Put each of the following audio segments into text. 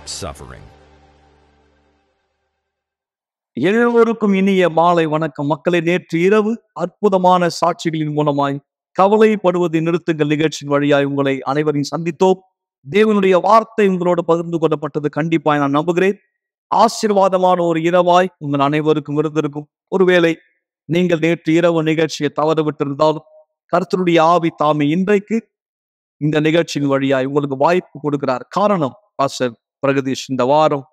stop suffering. எல்லோருக்கும் இனிய மாலை வணக்கம் மக்களை நேற்று இரவு அற்புதமான சாட்சிகளின் மூலமாய் கவலைப்படுவதை நிறுத்துங்கள் நிகழ்ச்சியின் வழியாய் உங்களை அனைவரையும் சந்தித்தோம் தேவனுடைய வார்த்தை உங்களோடு பகிர்ந்து கொள்ளப்பட்டது கண்டிப்பாய் நான் நம்புகிறேன் ஆசீர்வாதமான ஒரு இரவாய் உங்கள் அனைவருக்கும் இருந்திருக்கும் ஒருவேளை நீங்கள் நேற்று இரவு நிகழ்ச்சியை தவறவிட்டிருந்தாலும் கருத்தருடைய ஆவி தாமே இன்றைக்கு இந்த நிகழ்ச்சியின் வழியாய் உங்களுக்கு வாய்ப்பு கொடுக்கிறார் காரணம் பாஸ்டர் பிரகதீஷ் இந்த வாரம்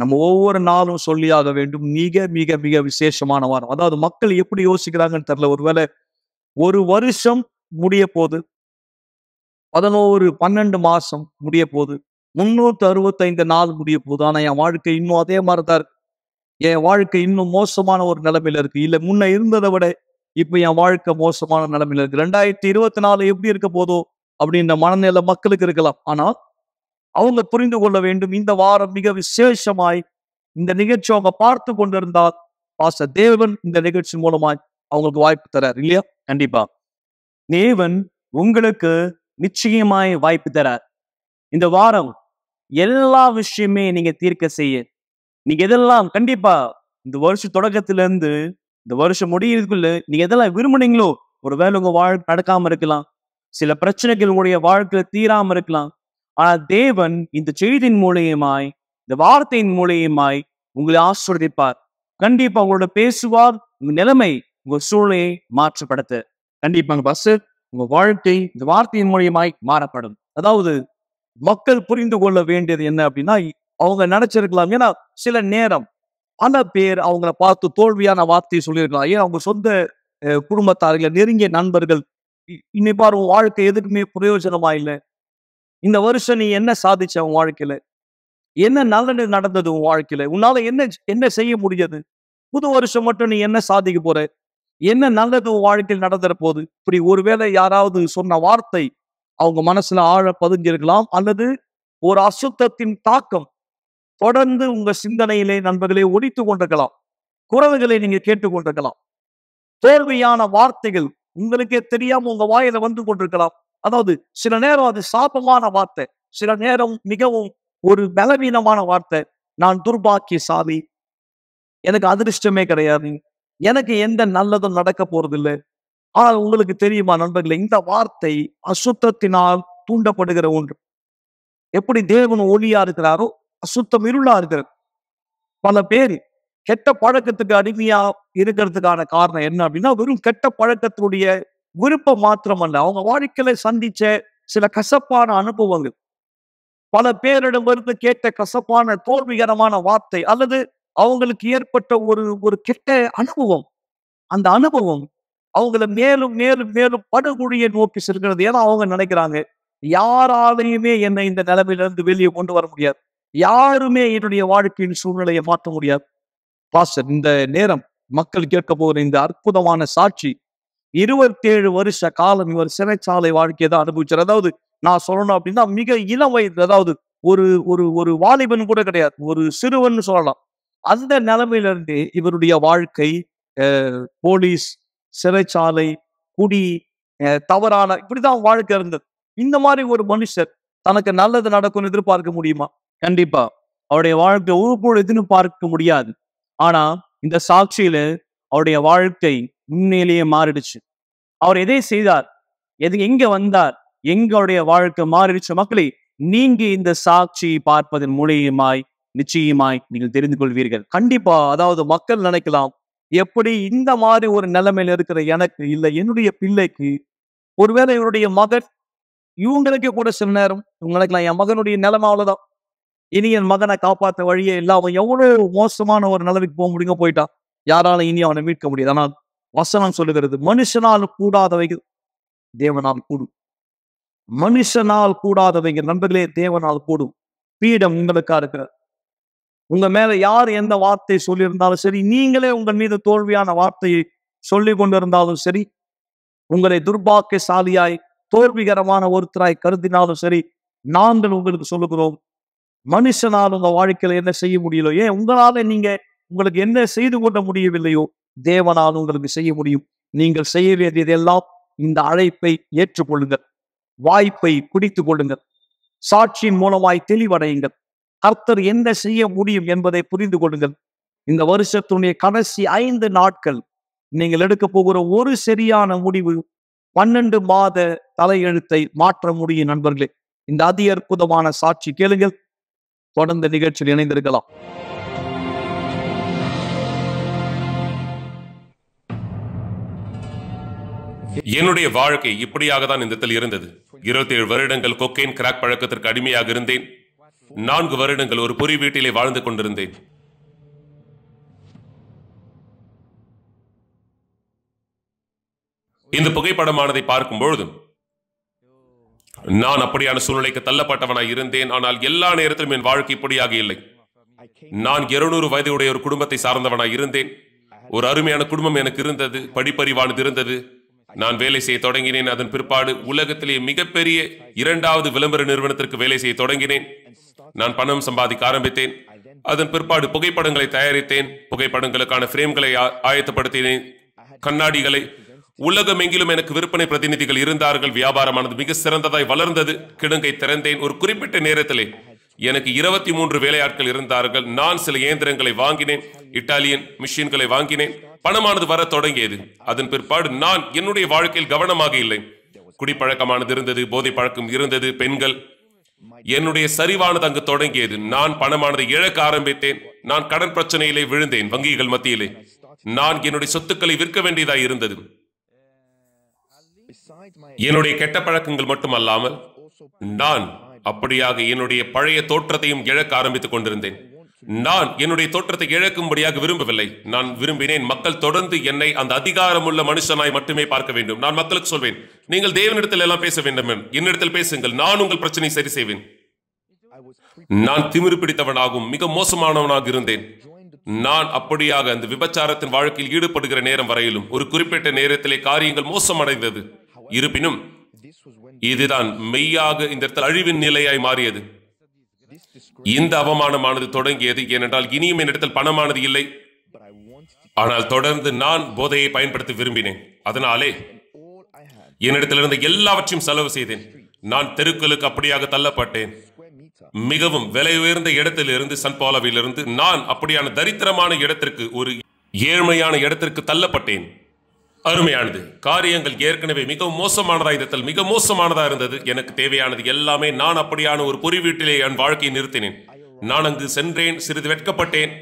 நம்ம ஒவ்வொரு நாளும் சொல்லியாக வேண்டும் மிக மிக மிக விசேஷமான வாரம் அதாவது மக்கள் எப்படி யோசிக்கிறாங்கன்னு தெரியல ஒருவேளை ஒரு வருஷம் முடிய போது பதினோரு பன்னெண்டு மாசம் முடிய போது முன்னூத்தி அறுபத்தைந்து நாள் முடிய போது ஆனா என் வாழ்க்கை இன்னும் அதே மாதிரிதான் இருக்கு என் வாழ்க்கை இன்னும் மோசமான ஒரு நிலைமையில இருக்கு இல்ல முன்ன இருந்ததை விட இப்ப என் வாழ்க்கை மோசமான நிலைமையில இருக்கு ரெண்டாயிரத்தி இருபத்தி நாலு எப்படி இருக்க போதோ அப்படின்ற மனநிலை மக்களுக்கு இருக்கலாம் ஆனால் அவங்க புரிந்து கொள்ள வேண்டும் இந்த வாரம் மிக விசேஷமாய் இந்த நிகழ்ச்சி அவங்க பார்த்து கொண்டிருந்தால் பாச தேவன் இந்த நிகழ்ச்சி மூலமாய் அவங்களுக்கு வாய்ப்பு தரார் இல்லையா கண்டிப்பா தேவன் உங்களுக்கு நிச்சயமாய் வாய்ப்பு தரார் இந்த வாரம் எல்லா விஷயமே நீங்க தீர்க்க செய்ய நீங்க எதெல்லாம் கண்டிப்பா இந்த வருஷ தொடக்கத்துல இருந்து இந்த வருஷம் முடியறதுக்குள்ள நீங்க எதெல்லாம் விரும்புனீங்களோ ஒருவேளை உங்க வாழ்க்கை நடக்காம இருக்கலாம் சில பிரச்சனைகள் உங்களுடைய வாழ்க்கையில தீராம இருக்கலாம் ஆனால் தேவன் இந்த செய்தியின் மூலியமாய் இந்த வார்த்தையின் மூலியமாய் உங்களை ஆஸ்வதிப்பார் கண்டிப்பா உங்களோட பேசுவார் உங்க நிலைமை உங்க சூழ்நிலையை மாற்றப்படுத்த கண்டிப்பாங்க பஸ் உங்க வாழ்க்கை இந்த வார்த்தையின் மூலியமாய் மாறப்படும் அதாவது மக்கள் புரிந்து கொள்ள வேண்டியது என்ன அப்படின்னா அவங்க நினைச்சிருக்கலாம் ஏன்னா சில நேரம் பல பேர் அவங்கள பார்த்து தோல்வியான வார்த்தையை சொல்லியிருக்கலாம் ஏன் அவங்க சொந்த குடும்பத்தார்கள் நெருங்கிய நண்பர்கள் இன்னைப்பார் உன் வாழ்க்கை எதுக்குமே பிரயோஜனமா இல்லை இந்த வருஷம் நீ என்ன சாதிச்ச உன் வாழ்க்கையில என்ன நல்லது நடந்தது உன் வாழ்க்கையில உன்னால என்ன என்ன செய்ய முடியாது புது வருஷம் மட்டும் நீ என்ன சாதிக்க போற என்ன நல்லது உன் வாழ்க்கையில் நடந்துற போது இப்படி ஒருவேளை யாராவது சொன்ன வார்த்தை அவங்க மனசுல ஆழ பதிஞ்சிருக்கலாம் அல்லது ஒரு அசுத்தத்தின் தாக்கம் தொடர்ந்து உங்க சிந்தனையிலே நண்பர்களே ஒடித்து கொண்டிருக்கலாம் குரல்களை நீங்க கேட்டுக்கொண்டிருக்கலாம் தோல்வியான வார்த்தைகள் உங்களுக்கே தெரியாம உங்க வாயில வந்து கொண்டிருக்கலாம் அதாவது சில நேரம் அது சாபமான வார்த்தை சில நேரம் மிகவும் ஒரு பலவீனமான வார்த்தை நான் துர்பாக்கிய சாதி எனக்கு அதிர்ஷ்டமே கிடையாது எனக்கு எந்த நல்லதும் நடக்க போறதில்லை ஆனால் உங்களுக்கு தெரியுமா நண்பர்களே இந்த வார்த்தை அசுத்தத்தினால் தூண்டப்படுகிற ஒன்று எப்படி தேவன் ஒளியா இருக்கிறாரோ அசுத்தம் இருளா இருக்கிறார் பல பேர் கெட்ட பழக்கத்துக்கு அடிமையா இருக்கிறதுக்கான காரணம் என்ன அப்படின்னா வெறும் கெட்ட பழக்கத்தினுடைய விருப்பம் மாத்திரமல்ல அவங்க வாழ்க்கையில சந்திச்ச சில கசப்பான அனுபவங்கள் பல பேரிடமிருந்து கேட்ட கசப்பான தோல்விகரமான வார்த்தை அல்லது அவங்களுக்கு ஏற்பட்ட ஒரு ஒரு கெட்ட அனுபவம் அந்த அனுபவம் அவங்கள மேலும் மேலும் மேலும் படுகுழியை நோக்கி செல்கிறது ஏன்னா அவங்க நினைக்கிறாங்க யாராலையுமே என்னை இந்த நிலைமையிலிருந்து வெளியே கொண்டு வர முடியாது யாருமே என்னுடைய வாழ்க்கையின் சூழ்நிலையை மாற்ற முடியாது பாஸ்டர் இந்த நேரம் மக்கள் கேட்க போகிற இந்த அற்புதமான சாட்சி இருபத்தேழு வருஷ காலம் இவர் சிறைச்சாலை வாழ்க்கையை தான் அனுபவிச்சார் அதாவது நான் சொல்லணும் அப்படின்னா மிக இளம் வயது அதாவது ஒரு ஒரு ஒரு வாலிபன் கூட கிடையாது ஒரு சிறுவன் சொல்லலாம் அந்த நிலைமையிலிருந்து இவருடைய வாழ்க்கை போலீஸ் சிறைச்சாலை குடி தவறான இப்படிதான் வாழ்க்கை இருந்தது இந்த மாதிரி ஒரு மனுஷர் தனக்கு நல்லது நடக்கும்னு எதிர்பார்க்க முடியுமா கண்டிப்பா அவருடைய வாழ்க்கை பொழுதுன்னு பார்க்க முடியாது ஆனா இந்த சாட்சியில அவருடைய வாழ்க்கை உண்மையிலேயே மாறிடுச்சு அவர் எதை செய்தார் எது எங்க வந்தார் எங்களுடைய வாழ்க்கை மாறிடுச்சு மக்களை நீங்க இந்த சாட்சியை பார்ப்பதன் மூலியமாய் நிச்சயமாய் நீங்கள் தெரிந்து கொள்வீர்கள் கண்டிப்பா அதாவது மக்கள் நினைக்கலாம் எப்படி இந்த மாதிரி ஒரு நிலைமையில இருக்கிற எனக்கு இல்லை என்னுடைய பிள்ளைக்கு ஒருவேளை இவருடைய மகன் இவங்களுக்கே கூட சில நேரம் இவங்க நினைக்கலாம் என் மகனுடைய நிலைமை அவ்வளவுதான் இனி என் மகனை காப்பாற்ற வழியே இல்லாம எவ்வளவு மோசமான ஒரு நிலைமைக்கு போக முடியுங்க போயிட்டா யாராலும் இனி அவனை மீட்க முடியாது ஆனால் வசனம் சொல்லுகிறது மனுஷனால் கூடாதவைகள் தேவனால் கூடும் மனுஷனால் கூடாதவைங்க நண்பர்களே தேவனால் கூடும் பீடம் உங்களுக்கா இருக்கிறது உங்க மேல யார் எந்த வார்த்தை சொல்லியிருந்தாலும் சரி நீங்களே உங்கள் மீது தோல்வியான வார்த்தையை சொல்லி கொண்டிருந்தாலும் சரி உங்களை துர்பாக்கியசாலியாய் தோல்விகரமான ஒருத்தராய் கருதினாலும் சரி நாங்கள் உங்களுக்கு சொல்லுகிறோம் மனுஷனால் உங்க வாழ்க்கையில என்ன செய்ய முடியலையோ ஏன் உங்களால நீங்க உங்களுக்கு என்ன செய்து கொள்ள முடியவில்லையோ தேவனால் உங்களுக்கு செய்ய முடியும் நீங்கள் செய்ய வேண்டியதெல்லாம் இந்த அழைப்பை ஏற்றுக்கொள்ளுங்கள் வாய்ப்பை குடித்துக் கொள்ளுங்கள் சாட்சியின் மூலமாய் தெளிவடையுங்கள் கர்த்தர் என்ன செய்ய முடியும் என்பதை புரிந்து கொள்ளுங்கள் இந்த வருஷத்துடைய கடைசி ஐந்து நாட்கள் நீங்கள் எடுக்க போகிற ஒரு சரியான முடிவு பன்னெண்டு மாத தலையெழுத்தை மாற்ற முடியும் நண்பர்களே இந்த அதி அற்புதமான சாட்சி கேளுங்கள் தொடர்ந்து நிகழ்ச்சியில் இணைந்திருக்கலாம் என்னுடைய வாழ்க்கை இப்படியாக தான் இந்த இருந்தது இருபத்தி ஏழு வருடங்கள் கொக்கைன் கிராக் பழக்கத்திற்கு அடிமையாக இருந்தேன் நான்கு வருடங்கள் ஒரு பொறி வீட்டிலே வாழ்ந்து கொண்டிருந்தேன் இந்த புகைப்படமானதை பார்க்கும் பொழுதும் நான் அப்படியான சூழ்நிலைக்கு தள்ளப்பட்டவனாய் இருந்தேன் ஆனால் எல்லா நேரத்திலும் என் வாழ்க்கை இப்படியாக இல்லை நான் இருநூறு வயதுடைய ஒரு குடும்பத்தை சார்ந்தவனாய் இருந்தேன் ஒரு அருமையான குடும்பம் எனக்கு இருந்தது படிப்பறிவானது இருந்தது நான் வேலை செய்ய தொடங்கினேன் அதன் பிற்பாடு உலகத்திலேயே மிகப்பெரிய இரண்டாவது விளம்பர நிறுவனத்திற்கு வேலை செய்ய தொடங்கினேன் நான் பணம் சம்பாதிக்க ஆரம்பித்தேன் அதன் பிற்பாடு புகைப்படங்களை தயாரித்தேன் புகைப்படங்களுக்கான பிரேம்களை ஆயத்தப்படுத்தினேன் கண்ணாடிகளை உலகம் எங்கிலும் எனக்கு விற்பனை பிரதிநிதிகள் இருந்தார்கள் வியாபாரமானது மிக சிறந்ததாய் வளர்ந்தது கிடங்கை திறந்தேன் ஒரு குறிப்பிட்ட நேரத்திலே எனக்கு இருபத்தி மூன்று வேலையாட்கள் இருந்தார்கள் நான் சில இயந்திரங்களை வாங்கினேன் இட்டாலியன் மிஷின்களை வாங்கினேன் பணமானது வர தொடங்கியது அதன் பிற்பாடு நான் என்னுடைய வாழ்க்கையில் கவனமாக இல்லை குடிப்பழக்கமானது இருந்தது போதை பழக்கம் இருந்தது பெண்கள் என்னுடைய சரிவானது அங்கு தொடங்கியது நான் பணமானது இழக்க ஆரம்பித்தேன் நான் கடன் பிரச்சனையிலே விழுந்தேன் வங்கிகள் மத்தியிலே நான் என்னுடைய சொத்துக்களை விற்க வேண்டியதாக இருந்தது என்னுடைய கெட்ட பழக்கங்கள் மட்டுமல்லாமல் நான் அப்படியாக என்னுடைய பழைய தோற்றத்தையும் இழக்க ஆரம்பித்துக் கொண்டிருந்தேன் நான் என்னுடைய தோற்றத்தை இழக்கும்படியாக விரும்பவில்லை நான் விரும்பினேன் மக்கள் தொடர்ந்து என்னை அந்த அதிகாரமுள்ள மனுஷனாய் மட்டுமே பார்க்க வேண்டும் நான் மக்களுக்கு சொல்வேன் நீங்கள் தேவனிடத்தில் எல்லாம் பேச வேண்டும் என்னிடத்தில் பேசுங்கள் நான் உங்கள் பிரச்சனை சரி செய்வேன் நான் திமிரு பிடித்தவனாகவும் மிக மோசமானவனாக இருந்தேன் நான் அப்படியாக அந்த விபச்சாரத்தின் வாழ்க்கையில் ஈடுபடுகிற நேரம் வரையிலும் ஒரு குறிப்பிட்ட நேரத்திலே காரியங்கள் மோசமடைந்தது இருப்பினும் இதுதான் மெய்யாக இந்த இடத்தில் அழிவின் நிலையாய் மாறியது இந்த அவமானமானது தொடங்கியது ஏனென்றால் இனியும் என்னிடத்தில் பணமானது இல்லை ஆனால் தொடர்ந்து நான் போதையை பயன்படுத்த விரும்பினேன் அதனாலே என்னிடத்திலிருந்து எல்லாவற்றையும் செலவு செய்தேன் நான் தெருக்களுக்கு அப்படியாக தள்ளப்பட்டேன் மிகவும் விலை உயர்ந்த இடத்திலிருந்து சன்பாலாவிலிருந்து நான் அப்படியான தரித்திரமான இடத்திற்கு ஒரு ஏழ்மையான இடத்திற்கு தள்ளப்பட்டேன் அருமையானது காரியங்கள் ஏற்கனவே மிக மோசமானதா இருத்தல் மிக மோசமானதா இருந்தது எனக்கு தேவையானது எல்லாமே நான் அப்படியான ஒரு பொறி வீட்டிலே என் வாழ்க்கையை நிறுத்தினேன் நான் அங்கு சென்றேன் சிறிது வெட்கப்பட்டேன்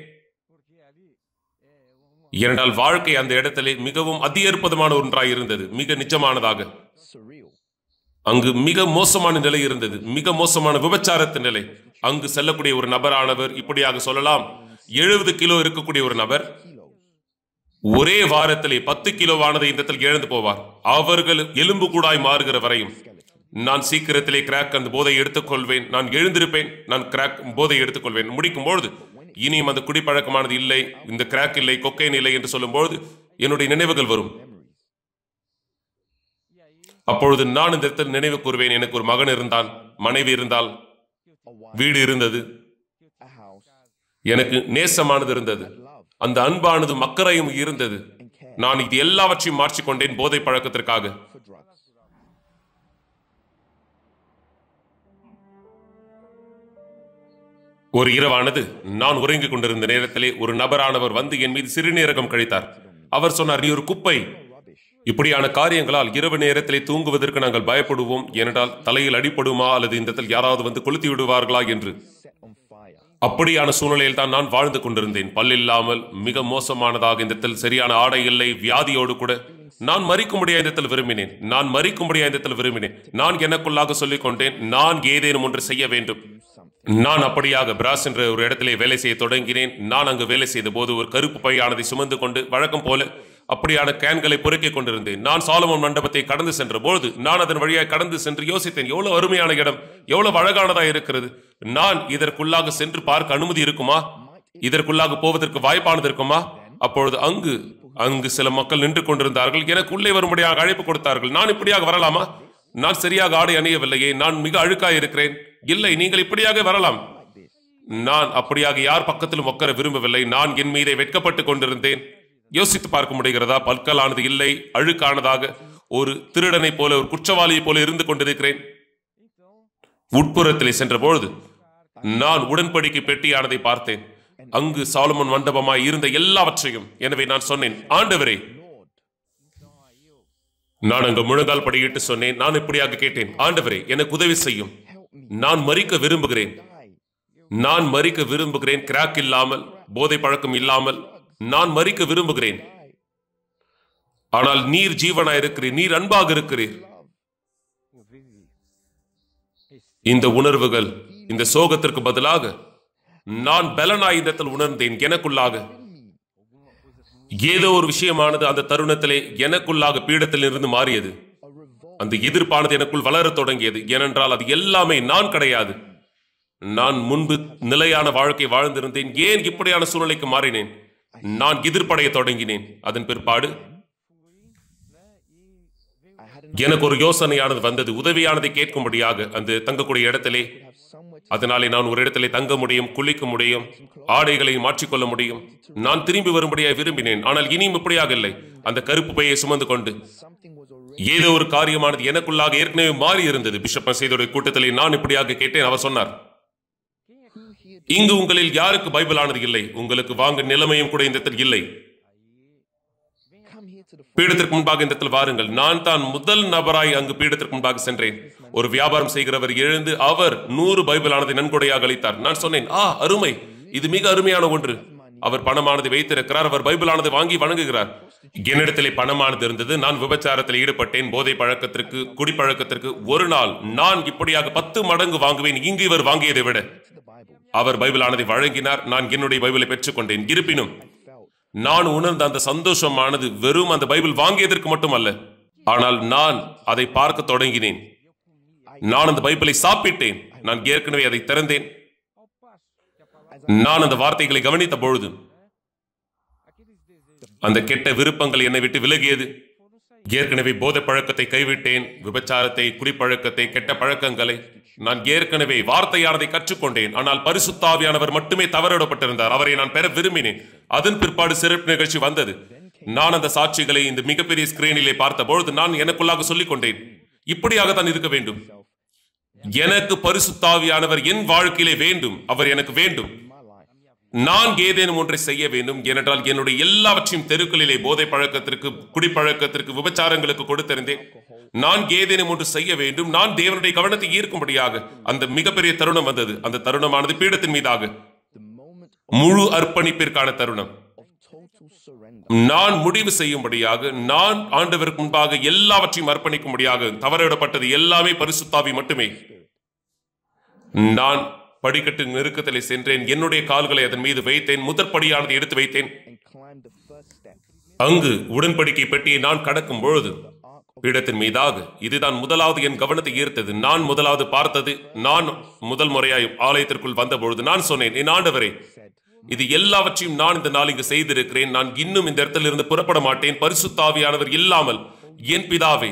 ஏனென்றால் வாழ்க்கை அந்த இடத்திலே மிகவும் அதியற்பதமான ஒன்றாக இருந்தது மிக நிச்சமானதாக அங்கு மிக மோசமான நிலை இருந்தது மிக மோசமான விபச்சாரத்து நிலை அங்கு செல்லக்கூடிய ஒரு நபரானவர் இப்படியாக சொல்லலாம் எழுபது கிலோ இருக்கக்கூடிய ஒரு நபர் ஒரே வாரத்திலே பத்து கிலோவானது இந்த இடத்தில் எழுந்து போவார் அவர்கள் எலும்பு கூடாய் மாறுகிற வரையும் நான் சீக்கிரத்திலே கிராக் அந்த போதை எடுத்துக்கொள்வேன் நான் எழுந்திருப்பேன் நான் கிராக் போதை எடுத்துக்கொள்வேன் முடிக்கும் பொழுது இனியும் அந்த குடிப்பழக்கமானது இல்லை இந்த கிராக் இல்லை கொக்கைன் இல்லை என்று சொல்லும்போது என்னுடைய நினைவுகள் வரும் அப்பொழுது நான் இந்த இடத்தில் நினைவு கூறுவேன் எனக்கு ஒரு மகன் இருந்தால் மனைவி இருந்தால் வீடு இருந்தது எனக்கு நேசமானது இருந்தது அந்த அன்பானது மக்கரையும் இருந்தது நான் இது எல்லாவற்றையும் மாற்றிக்கொண்டேன் போதை பழக்கத்திற்காக ஒரு இரவானது நான் உறங்கிக் கொண்டிருந்த நேரத்திலே ஒரு நபரானவர் வந்து என் மீது சிறுநீரகம் கழித்தார் அவர் சொன்னார் நீ ஒரு குப்பை இப்படியான காரியங்களால் இரவு நேரத்திலே தூங்குவதற்கு நாங்கள் பயப்படுவோம் ஏனென்றால் தலையில் அடிப்படுமா அல்லது இந்த யாராவது வந்து கொளுத்தி விடுவார்களா என்று அப்படியான சூழ்நிலையில் தான் நான் வாழ்ந்து கொண்டிருந்தேன் பல்லில்லாமல் மிக மோசமானதாக இந்த சரியான ஆடை இல்லை வியாதியோடு கூட நான் மறிக்கும்படியா இடத்தில் விரும்பினேன் நான் மறிக்கும்படியா இடத்தில் விரும்பினேன் நான் எனக்குள்ளாக சொல்லிக் கொண்டேன் நான் ஏதேனும் ஒன்று செய்ய வேண்டும் நான் அப்படியாக பிராஸ் என்ற ஒரு இடத்திலே வேலை செய்ய தொடங்கினேன் நான் அங்கு வேலை செய்த போது ஒரு கருப்பு பையானதை சுமந்து கொண்டு வழக்கம் போல அப்படியான கேன்களை பொறுக்கிக் கொண்டிருந்தேன் நான் சாலமோன் மண்டபத்தை கடந்து சென்ற பொழுது நான் அதன் வழியாக கடந்து சென்று யோசித்தேன் எவ்வளவு அருமையான இடம் எவ்வளவு அழகானதா இருக்கிறது நான் இதற்குள்ளாக சென்று பார்க்க அனுமதி இருக்குமா இதற்குள்ளாக போவதற்கு வாய்ப்பானது இருக்குமா அப்பொழுது அங்கு அங்கு சில மக்கள் நின்று கொண்டிருந்தார்கள் எனக்கு உள்ளே வரும்படியாக அழைப்பு கொடுத்தார்கள் நான் இப்படியாக வரலாமா நான் சரியாக ஆடை அணியவில்லையே நான் மிக அழுக்கா இருக்கிறேன் இல்லை நீங்கள் இப்படியாக வரலாம் நான் அப்படியாக யார் பக்கத்திலும் உட்கார விரும்பவில்லை நான் என் மீதை வெட்கப்பட்டு கொண்டிருந்தேன் யோசித்து பார்க்க முடிகிறதா பற்களானது இல்லை அழுக்கானதாக ஒரு திருடனை போல ஒரு குற்றவாளியைப் போல இருந்து கொண்டிருக்கிறேன் உட்புறத்திலே சென்ற பொழுது நான் உடன்படிக்கை பெட்டியானதை பார்த்தேன் அங்கு சாலமன் மண்டபமாய் இருந்த எல்லாவற்றையும் எனவே நான் சொன்னேன் ஆண்டவரே நான் அங்கு முழங்கால் படியிட்டு சொன்னேன் நான் இப்படியாக கேட்டேன் ஆண்டவரே எனக்கு உதவி செய்யும் நான் மறிக்க விரும்புகிறேன் நான் மறிக்க விரும்புகிறேன் கிராக் இல்லாமல் போதை பழக்கம் இல்லாமல் நான் மறிக்க விரும்புகிறேன் ஆனால் நீர் ஜீவனாய் இருக்கிறீர் நீர் அன்பாக இருக்கிறீர் இந்த உணர்வுகள் இந்த சோகத்திற்கு பதிலாக நான் பலனாய் இந்த உணர்ந்தேன் எனக்குள்ளாக ஏதோ ஒரு விஷயமானது அந்த தருணத்திலே எனக்குள்ளாக பீடத்தில் இருந்து மாறியது அந்த எதிர்ப்பானது எனக்குள் வளர தொடங்கியது ஏனென்றால் அது எல்லாமே நான் கிடையாது நான் முன்பு நிலையான வாழ்க்கை வாழ்ந்திருந்தேன் ஏன் இப்படியான சூழ்நிலைக்கு மாறினேன் நான் எதிர்ப்படைய தொடங்கினேன் அதன் பிற்பாடு எனக்கு ஒரு யோசனையானது வந்தது உதவியானதை கேட்கும்படியாக அந்த தங்கக்கூடிய இடத்திலே அதனாலே நான் ஒரு இடத்திலே தங்க முடியும் குளிக்க முடியும் ஆடைகளை மாற்றிக்கொள்ள முடியும் நான் திரும்பி வரும்படியாக விரும்பினேன் ஆனால் இனியும் இப்படியாக இல்லை அந்த கருப்பு பையை சுமந்து கொண்டு ஏதோ ஒரு காரியமானது எனக்குள்ளாக ஏற்கனவே மாறி இருந்தது பிஷப் செய்தோடைய கூட்டத்திலே நான் இப்படியாக கேட்டேன் அவர் சொன்னார் இங்கு உங்களில் யாருக்கு பைபிள் ஆனது இல்லை உங்களுக்கு வாங்க நிலைமையும் கூட இந்த இடத்தில் இல்லை பீடத்திற்கு முன்பாக இந்த இடத்தில் வாருங்கள் நான் தான் முதல் நபராய் அங்கு பீடத்திற்கு முன்பாக சென்றேன் ஒரு வியாபாரம் செய்கிறவர் எழுந்து அவர் நூறு பைபிள் ஆனதை நன்கொடையாக அளித்தார் நான் சொன்னேன் ஆ அருமை இது மிக அருமையான ஒன்று அவர் பணமானது வைத்திருக்கிறார் அவர் பைபிள் ஆனது வாங்கி வணங்குகிறார் என்னிடத்திலே பணமானது இருந்தது நான் விபச்சாரத்தில் ஈடுபட்டேன் போதை பழக்கத்திற்கு குடிப்பழக்கத்திற்கு ஒரு நாள் நான் இப்படியாக பத்து மடங்கு வாங்குவேன் இங்கு இவர் வாங்கியதை விட அவர் பைபிளானதை வழங்கினார் நான் என்னுடைய பைபிளை பெற்றுக்கொண்டேன் இருப்பினும் நான் உணர்ந்த அந்த சந்தோஷமானது வெறும் அந்த பைபிள் வாங்கியதற்கு மட்டுமல்ல ஆனால் நான் அதை பார்க்க தொடங்கினேன் நான் அந்த பைபிளை சாப்பிட்டேன் நான் ஏற்கனவே அதை திறந்தேன் நான் அந்த வார்த்தைகளை கவனித்த பொழுது அந்த கெட்ட விருப்பங்கள் என்னை விட்டு விலகியது ஏற்கனவே போதை பழக்கத்தை கைவிட்டேன் விபச்சாரத்தை குடிப்பழக்கத்தை கெட்ட பழக்கங்களை நான் ஏற்கனவே வார்த்தையானதை கற்றுக்கொண்டேன் ஆனால் பரிசுத்தாவியானவர் மட்டுமே தவறிடப்பட்டிருந்தார் அவரை நான் பெற விரும்பினேன் அதன் பிற்பாடு சிறப்பு நிகழ்ச்சி வந்தது நான் அந்த சாட்சிகளை இந்த மிகப்பெரிய ஸ்கிரீனிலே பார்த்தபொழுது நான் எனக்குள்ளாக சொல்லிக் கொண்டேன் இப்படியாக தான் இருக்க வேண்டும் எனக்கு பரிசுத்தாவியானவர் என் வாழ்க்கையிலே வேண்டும் அவர் எனக்கு வேண்டும் நான் ஏதேனும் ஒன்றை செய்ய வேண்டும் ஏனென்றால் என்னுடைய எல்லாவற்றையும் தெருக்களிலே போதை பழக்கத்திற்கு குடிப்பழக்கத்திற்கு விபச்சாரங்களுக்கு கொடுத்திருந்தேன் நான் ஏதேனும் ஒன்று செய்ய வேண்டும் நான் தேவனுடைய கவனத்தை ஈர்க்கும்படியாக அந்த மிகப்பெரிய தருணம் வந்தது அந்த தருணமானது பீடத்தின் மீதாக முழு அர்ப்பணிப்பிற்கான தருணம் நான் முடிவு செய்யும்படியாக நான் ஆண்டவருக்கு முன்பாக எல்லாவற்றையும் அர்ப்பணிக்கும்படியாக தவறவிடப்பட்டது எல்லாமே பரிசுத்தாவி மட்டுமே நான் படிக்கட்டின் நெருக்கத்தில் சென்றேன் என்னுடைய கால்களை அதன் மீது வைத்தேன் முதற்படியானது எடுத்து வைத்தேன் அங்கு உடன்படிக்கை பெட்டியை நான் கடக்கும் பொழுது பீடத்தின் மீதாக இதுதான் முதலாவது என் கவனத்தை ஈர்த்தது நான் முதலாவது பார்த்தது நான் முதல் முறையாய் ஆலயத்திற்குள் வந்தபொழுது நான் சொன்னேன் என் ஆண்டவரே இது எல்லாவற்றையும் நான் இந்த நாள் இங்கு செய்திருக்கிறேன் நான் இன்னும் இந்த இடத்திலிருந்து புறப்பட மாட்டேன் பரிசுத்தாவியானவர் இல்லாமல் என் பிதாவே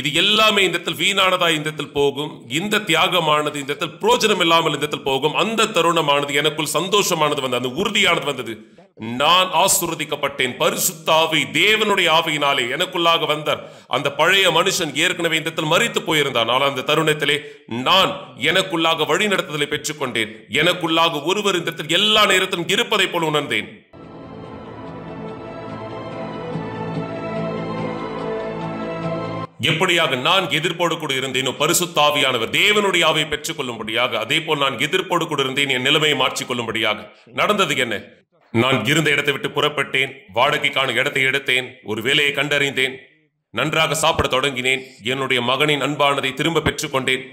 இது எல்லாமே இந்த இடத்தில் வீணானதா இந்த இடத்தில் போகும் இந்த தியாகமானது இந்த இடத்தில் பிரோஜனம் இல்லாமல் இந்த இடத்தில் போகும் அந்த தருணமானது எனக்குள் சந்தோஷமானது வந்தது அந்த உறுதியானது வந்தது நான் ஆசுரதிக்கப்பட்டேன் பரிசுத்த ஆவி தேவனுடைய ஆவியினாலே எனக்குள்ளாக வந்தார் அந்த பழைய மனுஷன் ஏற்கனவே இந்த இடத்தில் மறித்து போயிருந்தான் ஆனால் அந்த தருணத்திலே நான் எனக்குள்ளாக வழிநடத்துதலை பெற்றுக்கொண்டேன் எனக்குள்ளாக ஒருவர் இந்த இடத்தில் எல்லா நேரத்திலும் இருப்பதை போல் உணர்ந்தேன் எப்படியாக நான் எதிர்ப்போடு கூட இருந்தேனோ பரிசுத்தாவியானவர் தேவனுடைய ஆவை பெற்றுக் கொள்ளும்படியாக அதே போல் நான் எதிர்ப்போடு கூட இருந்தேன் என் நிலைமையை மாற்றிக் கொள்ளும்படியாக நடந்தது என்ன நான் இருந்த இடத்தை விட்டு புறப்பட்டேன் வாடகைக்கான இடத்தை எடுத்தேன் ஒரு வேலையை கண்டறிந்தேன் நன்றாக சாப்பிட தொடங்கினேன் என்னுடைய மகனின் அன்பானதை திரும்ப பெற்றுக்கொண்டேன்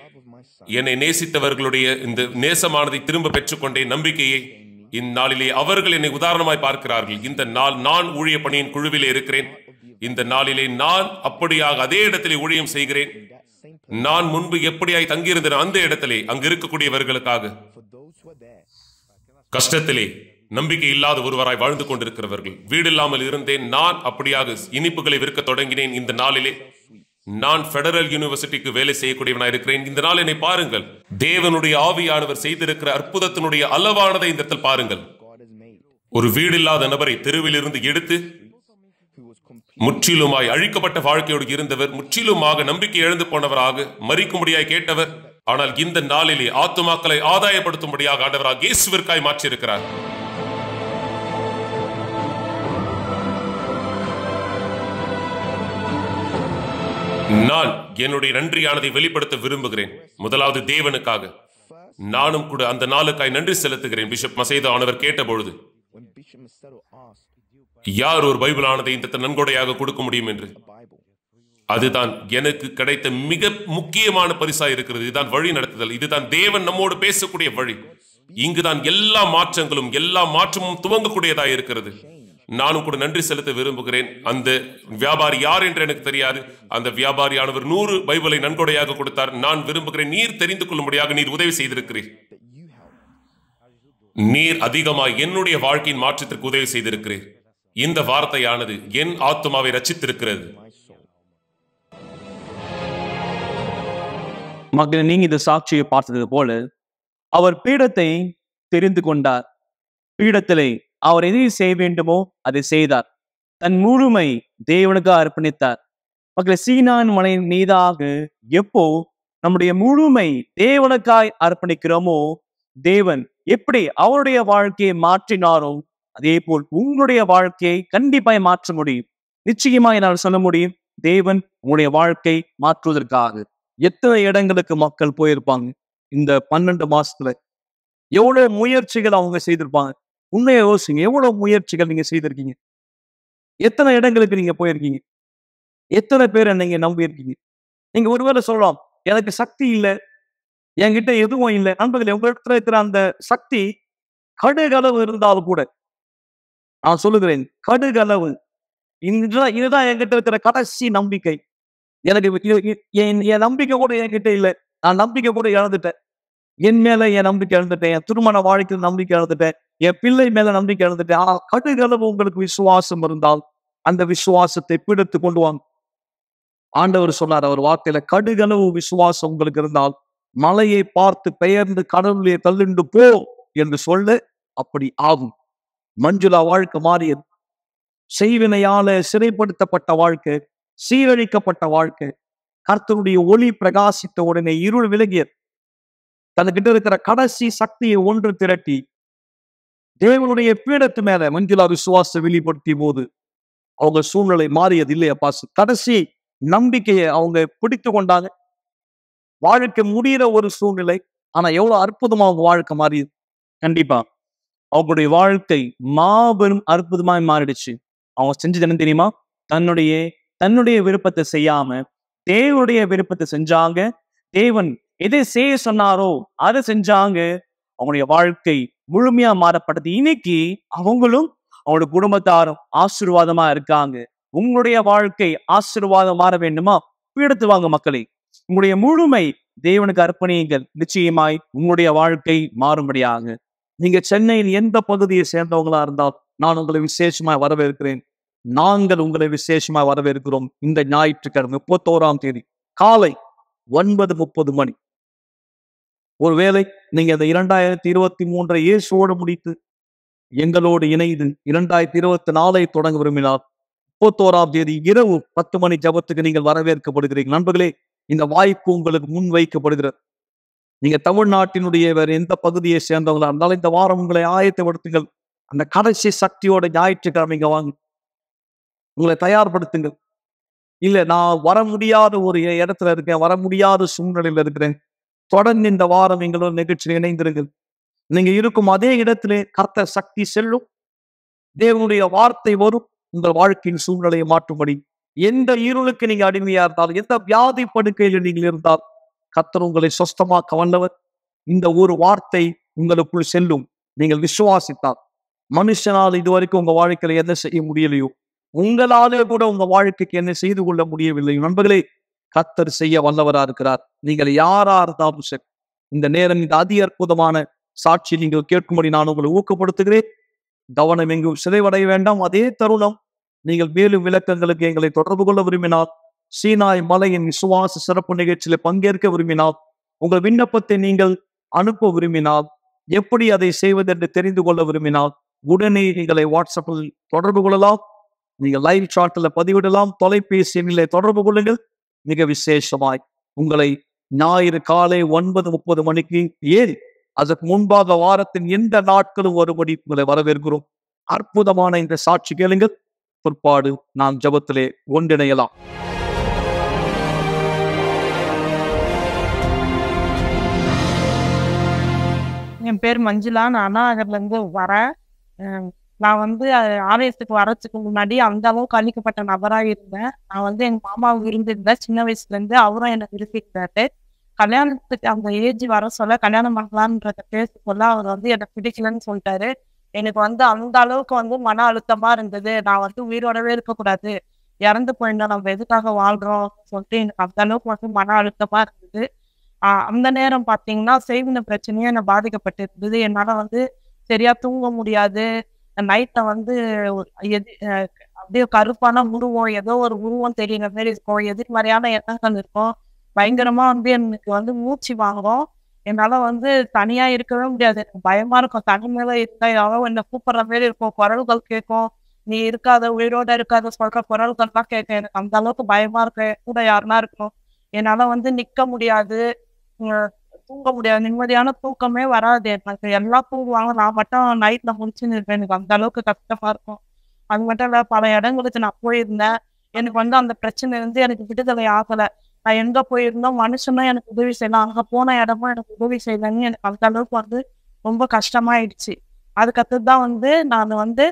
என்னை நேசித்தவர்களுடைய இந்த நேசமானதை திரும்ப பெற்றுக்கொண்டேன் நம்பிக்கையை இந்நாளிலே அவர்கள் என்னை உதாரணமாய் பார்க்கிறார்கள் இந்த நாள் நான் ஊழிய பணியின் குழுவிலே இருக்கிறேன் இந்த நாளிலே நான் அப்படியாக அதே இடத்திலே ஊழியம் செய்கிறேன் நான் முன்பு எப்படியாய் தங்கியிருந்தேன் அந்த இடத்திலே அங்கு இருக்கக்கூடியவர்களுக்காக கஷ்டத்திலே நம்பிக்கை இல்லாத ஒருவராய் வாழ்ந்து கொண்டிருக்கிறவர்கள் வீடு இல்லாமல் இருந்தேன் நான் அப்படியாக இனிப்புகளை விற்க தொடங்கினேன் இந்த நாளிலே நான் பெடரல் யூனிவர்சிட்டிக்கு வேலை செய்யக்கூடியவனாக இருக்கிறேன் இந்த நாள் என்னை பாருங்கள் தேவனுடைய ஆவியானவர் செய்திருக்கிற அற்புதத்தினுடைய அளவானதை இந்த பாருங்கள் ஒரு வீடு இல்லாத நபரை தெருவில் இருந்து எடுத்து முற்றிலுமாய் அழிக்கப்பட்ட வாழ்க்கையோடு இருந்தவர் முற்றிலுமாக நம்பிக்கை எழுந்து போனவராக மறிக்கும்படியாய் கேட்டவர் ஆனால் இந்த நாளிலே ஆத்துமாக்களை ஆதாயப்படுத்தும்படியாக ஆண்டவராக இயேசுவிற்காய் மாற்றியிருக்கிறார் நான் என்னுடைய நன்றியானதை வெளிப்படுத்த விரும்புகிறேன் முதலாவது தேவனுக்காக நானும் கூட அந்த நாளுக்காய் நன்றி செலுத்துகிறேன் பிஷப் மசேதா ஆனவர் கேட்டபொழுது யார் ஒரு பைபிள் ஆனதை இந்த நன்கொடையாக கொடுக்க முடியும் என்று அதுதான் எனக்கு கிடைத்த மிக முக்கியமான பரிசா இருக்கிறது இதுதான் வழி நடத்துதல் இதுதான் தேவன் நம்மோடு பேசக்கூடிய வழி இங்குதான் எல்லா மாற்றங்களும் எல்லா மாற்றமும் துவங்கக்கூடியதா இருக்கிறது நானும் கூட நன்றி செலுத்த விரும்புகிறேன் அந்த வியாபாரி யார் என்று எனக்கு தெரியாது அந்த வியாபாரியானவர் நூறு பைபிளை நன்கொடையாக கொடுத்தார் நான் விரும்புகிறேன் நீர் தெரிந்து கொள்ளும்படியாக நீர் உதவி செய்திருக்கிறீர் நீர் அதிகமாக என்னுடைய வாழ்க்கையின் மாற்றத்திற்கு உதவி செய்திருக்கிறீர் இந்த வார்த்தையானது என் ஆத்மாவை ரச்சித்திருக்கிறது மகன் நீங்க இந்த சாட்சியை பார்த்தது போல அவர் பீடத்தை தெரிந்து கொண்டார் பீடத்திலே அவர் எதை செய்ய வேண்டுமோ அதை செய்தார் தன் முழுமை தேவனுக்கு அர்ப்பணித்தார் மக்களை சீனான் மலை மீதாக எப்போ நம்முடைய முழுமை தேவனுக்காய் அர்ப்பணிக்கிறோமோ தேவன் எப்படி அவருடைய வாழ்க்கையை மாற்றினாரோ அதே போல் உங்களுடைய வாழ்க்கையை கண்டிப்பாய் மாற்ற முடியும் நிச்சயமா என்னால் சொல்ல முடியும் தேவன் உங்களுடைய வாழ்க்கை மாற்றுவதற்காக எத்தனை இடங்களுக்கு மக்கள் போயிருப்பாங்க இந்த பன்னெண்டு மாசத்துல எவ்வளவு முயற்சிகள் அவங்க செய்திருப்பாங்க உண்மையை யோசிங்க எவ்வளவு முயற்சிகள் நீங்க செய்திருக்கீங்க எத்தனை இடங்களுக்கு நீங்க போயிருக்கீங்க எத்தனை பேரை நீங்க நம்பியிருக்கீங்க நீங்க ஒருவேளை சொல்லலாம் எனக்கு சக்தி இல்லை என்கிட்ட எதுவும் இல்லை நண்பர்கள் உங்க இடத்துல இருக்கிற அந்த சக்தி கடுகளவு இருந்தாலும் கூட நான் சொல்லுகிறேன் கடுகளவு இதுதான் இதுதான் என்கிட்ட இருக்கிற கடைசி நம்பிக்கை எனக்கு என் நம்பிக்கை கூட என்கிட்ட இல்லை நான் நம்பிக்கை கூட இழந்துட்டேன் என் மேல என் நம்பிக்கை இழந்துட்டேன் என் திருமண வாழ்க்கையில் நம்பிக்கை இழந்துட்டேன் என் பிள்ளை மேல நம்பிக்கை இழந்துட்டேன் ஆனால் கடுகளவு உங்களுக்கு விசுவாசம் இருந்தால் அந்த விசுவாசத்தை பிடித்து கொண்டு வாங்க ஆண்டவர் சொன்னார் அவர் வார்த்தையில கடுகளவு விசுவாசம் உங்களுக்கு இருந்தால் மலையை பார்த்து பெயர்ந்து கடவுளே தள்ளிண்டு போ என்று சொல்லு அப்படி ஆகும் மஞ்சுளா வாழ்க்கை மாறியது செய்வினையால சிறைப்படுத்தப்பட்ட வாழ்க்கை சீரழிக்கப்பட்ட வாழ்க்கை கர்த்தனுடைய ஒளி பிரகாசித்த உடனே இருள் விலகியது தன்கிட்ட இருக்கிற கடைசி சக்தியை ஒன்று திரட்டி தேவனுடைய பீடத்து மேல மஞ்சுளா விசுவாச வெளிப்படுத்திய போது அவங்க சூழ்நிலை மாறியது இல்லையா பாசு கடைசி நம்பிக்கையை அவங்க பிடித்து கொண்டாங்க வாழ்க்கை முடிகிற ஒரு சூழ்நிலை ஆனா எவ்வளவு அற்புதமா அவங்க வாழ்க்கை மாறியது கண்டிப்பா அவங்களுடைய வாழ்க்கை மாபெரும் அற்புதமாய் மாறிடுச்சு அவங்க செஞ்சது என்ன தெரியுமா தன்னுடைய தன்னுடைய விருப்பத்தை செய்யாம தேவனுடைய விருப்பத்தை செஞ்சாங்க தேவன் எதை செய்ய சொன்னாரோ அதை செஞ்சாங்க அவங்களுடைய வாழ்க்கை முழுமையா மாறப்பட்டது இன்னைக்கு அவங்களும் அவங்களோட குடும்பத்தாரும் ஆசீர்வாதமா இருக்காங்க உங்களுடைய வாழ்க்கை ஆசீர்வாதம் மாற வேண்டுமா உயர்த்து வாங்க மக்களை உங்களுடைய முழுமை தேவனுக்கு அர்ப்பணியுங்கள் நிச்சயமாய் உங்களுடைய வாழ்க்கை மாறும்படியாக நீங்க சென்னையில் எந்த பகுதியை சேர்ந்தவங்களா இருந்தால் நான் உங்களை விசேஷமாய் வரவேற்கிறேன் நாங்கள் உங்களை விசேஷமாய் வரவேற்கிறோம் இந்த ஞாயிற்றுக்கிழமை முப்பத்தோராம் தேதி காலை ஒன்பது முப்பது மணி ஒருவேளை நீங்க இந்த இரண்டாயிரத்தி இருபத்தி மூன்றை இயேசுவோடு முடித்து எங்களோடு இணைந்து இரண்டாயிரத்தி இருபத்தி நாலை தொடங்க விரும்பினால் முப்பத்தோராம் தேதி இரவு பத்து மணி ஜபத்துக்கு நீங்கள் வரவேற்கப்படுகிறீர்கள் நண்பர்களே இந்த வாய்ப்பு உங்களுக்கு முன் வைக்கப்படுகிறது நீங்க தமிழ்நாட்டினுடைய எந்த பகுதியை சேர்ந்தவங்களா இருந்தாலும் இந்த வாரம் உங்களை ஆயத்தப்படுத்துங்கள் அந்த கடைசி சக்தியோட ஞாயிற்றுக்கிழமைங்க வாங்க உங்களை தயார்படுத்துங்கள் இல்ல நான் வர முடியாத ஒரு இடத்துல இருக்கேன் வர முடியாத சூழ்நிலையில இருக்கிறேன் தொடர்ந்து இந்த வாரம் எங்களோட நிகழ்ச்சியில் இணைந்திருங்கள் நீங்க இருக்கும் அதே இடத்துல கர்த்த சக்தி செல்லும் தேவனுடைய வார்த்தை வரும் உங்கள் வாழ்க்கையின் சூழ்நிலையை மாற்றும்படி எந்த இருளுக்கு நீங்க அடிமையா இருந்தால் எந்த வியாதி படுக்கையில் நீங்கள் இருந்தால் கத்தர் உங்களை சொஸ்தமாக்க வல்லவர் இந்த ஒரு வார்த்தை உங்களுக்குள் செல்லும் நீங்கள் விசுவாசித்தால் மனுஷனால் இதுவரைக்கும் உங்க வாழ்க்கையில என்ன செய்ய முடியலையோ உங்களாலே கூட உங்க வாழ்க்கைக்கு என்ன செய்து கொள்ள முடியவில்லையோ நண்பர்களே கத்தர் செய்ய வல்லவரா இருக்கிறார் நீங்கள் யாரா இருந்தாலும் சரி இந்த நேரம் இந்த அதி அற்புதமான சாட்சி நீங்கள் கேட்கும்படி நான் உங்களை ஊக்கப்படுத்துகிறேன் கவனம் எங்கும் சிதைவடைய வேண்டாம் அதே தருணம் நீங்கள் மேலும் விளக்கங்களுக்கு எங்களை தொடர்பு கொள்ள விரும்பினால் சீனாய் மலையின் விசுவாச சிறப்பு நிகழ்ச்சியில் பங்கேற்க விரும்பினால் உங்கள் விண்ணப்பத்தை நீங்கள் அனுப்ப விரும்பினால் எப்படி அதை செய்வது என்று தெரிந்து கொள்ள விரும்பினால் உடனே நீங்களை வாட்ஸ்அப்பில் தொடர்பு கொள்ளலாம் நீங்கள் லைவ் சாட்டில் பதிவிடலாம் தொலைபேசி எண்ணிலே தொடர்பு கொள்ளுங்கள் மிக விசேஷமாய் உங்களை ஞாயிறு காலை ஒன்பது முப்பது மணிக்கு ஏறி அதற்கு முன்பாக வாரத்தின் எந்த நாட்களும் ஒருபடி உங்களை வரவேற்கிறோம் அற்புதமான இந்த சாட்சி கேளுங்கள் பிற்பாடு நாம் ஜபத்திலே ஒன்றிணையலாம் என் பேர் மஞ்சுளா நான் அண்ணா வரேன் நான் வந்து ஆலயத்துக்கு வரத்துக்கு முன்னாடி அந்த அளவுக்கு அழிக்கப்பட்ட நபராக இருந்தேன் நான் வந்து எங்கள் மாமாவை விரும்பியிருந்தேன் சின்ன வயசுலேருந்து அவரும் என்னை விரும்பியிருந்தாரு கல்யாணத்துக்கு அந்த ஏஜ் வர சொல்ல கல்யாணம் பண்ணலான்றத பேச அவர் வந்து என்னை பிடிக்கலன்னு சொல்லிட்டாரு எனக்கு வந்து அந்த அளவுக்கு வந்து மன அழுத்தமா இருந்தது நான் வந்து உயிரோடவே இருக்கக்கூடாது இறந்து போயிருந்தோம் நம்ம எதுக்காக வாழ்றோம் சொல்லிட்டு எனக்கு அந்த அளவுக்கு வந்து மன அழுத்தமா இருந்தது அந்த நேரம் பார்த்தீங்கன்னா செய்வின பிரச்சனையும் என்னை பாதிக்கப்பட்டு இருந்தது என்னால் வந்து சரியா தூங்க முடியாது நைட்டை வந்து எது அப்படியே கருப்பான உருவம் ஏதோ ஒரு உருவம் தெரியுற மாதிரி இருக்கும் எதிர்மறையான எண்ணங்கள் இருக்கும் பயங்கரமா வந்து எனக்கு வந்து மூச்சு வாங்கும் என்னால வந்து தனியா இருக்கவே முடியாது எனக்கு பயமா இருக்கும் தனிமையில இருந்தா யாரோ என்ன கூப்பிடுற மாதிரி இருக்கும் குரல்கள் கேட்கும் நீ இருக்காத உயிரோட இருக்காத சொல்ற தான் கேட்கும் எனக்கு அந்த அளவுக்கு பயமா இருக்கு கூட யாருன்னா இருக்கும் என்னால வந்து நிக்க முடியாது தூங்க முடியாது நிம்மதியான தூக்கமே வராது எனக்கு எல்லாம் தூங்குவாங்க நான் மட்டும் நைட்ல முடிச்சுன்னு இருப்பேன் எனக்கு அந்த அளவுக்கு கஷ்டமா இருக்கும் அது மட்டும் இல்ல பல இடங்களுக்கு நான் போயிருந்தேன் எனக்கு வந்து அந்த பிரச்சனை இருந்து எனக்கு விடுதலை ஆகல நான் எங்க போயிருந்தோம் மனுஷனும் எனக்கு உதவி செய்யலாம் அங்க போன இடமும் எனக்கு உதவி செய்யலன்னு எனக்கு அந்த அளவுக்கு வந்து ரொம்ப கஷ்டமாயிடுச்சு அதுக்கடுத்து தான் வந்து நான் வந்து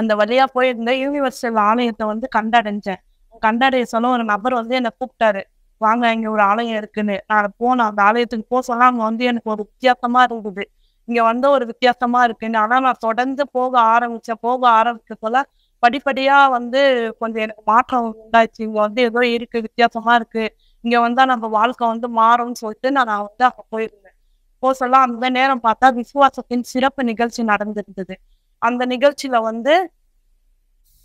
அந்த வழியா போயிருந்தேன் யூனிவர்சல் ஆலயத்தை வந்து கண்டடைஞ்சேன் கண்டடைய சொன்ன ஒரு நபர் வந்து என்னை கூப்பிட்டாரு வாங்க இங்க ஒரு ஆலயம் இருக்குன்னு நான் போனேன் அந்த ஆலயத்துக்கு போக சொன்னா அங்க வந்து எனக்கு ஒரு வித்தியாசமா இருந்தது இங்க வந்து ஒரு வித்தியாசமா இருக்குன்னு ஆனா நான் தொடர்ந்து போக ஆரம்பிச்ச போக ஆரம்பிச்சதுல படிப்படியா வந்து கொஞ்சம் எனக்கு மாற்றம் உண்டாச்சு இங்க வந்து ஏதோ இருக்கு வித்தியாசமா இருக்கு இங்க வந்தா நம்ம வாழ்க்கை வந்து மாறும்னு சொல்லிட்டு நான் வந்து அங்க போயிருந்தேன் போக சொல்ல அந்த நேரம் பார்த்தா விசுவாசத்தின் சிறப்பு நிகழ்ச்சி நடந்திருந்தது அந்த நிகழ்ச்சியில வந்து